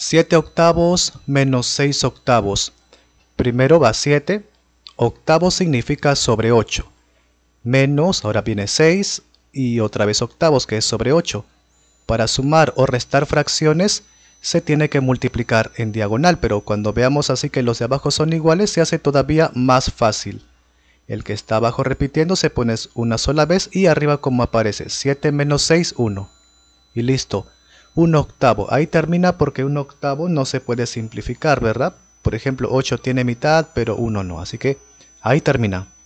7 octavos menos 6 octavos. Primero va 7, octavos significa sobre 8. Menos, ahora viene 6 y otra vez octavos que es sobre 8. Para sumar o restar fracciones se tiene que multiplicar en diagonal, pero cuando veamos así que los de abajo son iguales se hace todavía más fácil. El que está abajo repitiendo se pones una sola vez y arriba como aparece, 7 menos 6, 1. Y listo un octavo. Ahí termina porque un octavo no se puede simplificar, ¿verdad? Por ejemplo, 8 tiene mitad, pero 1 no. Así que ahí termina.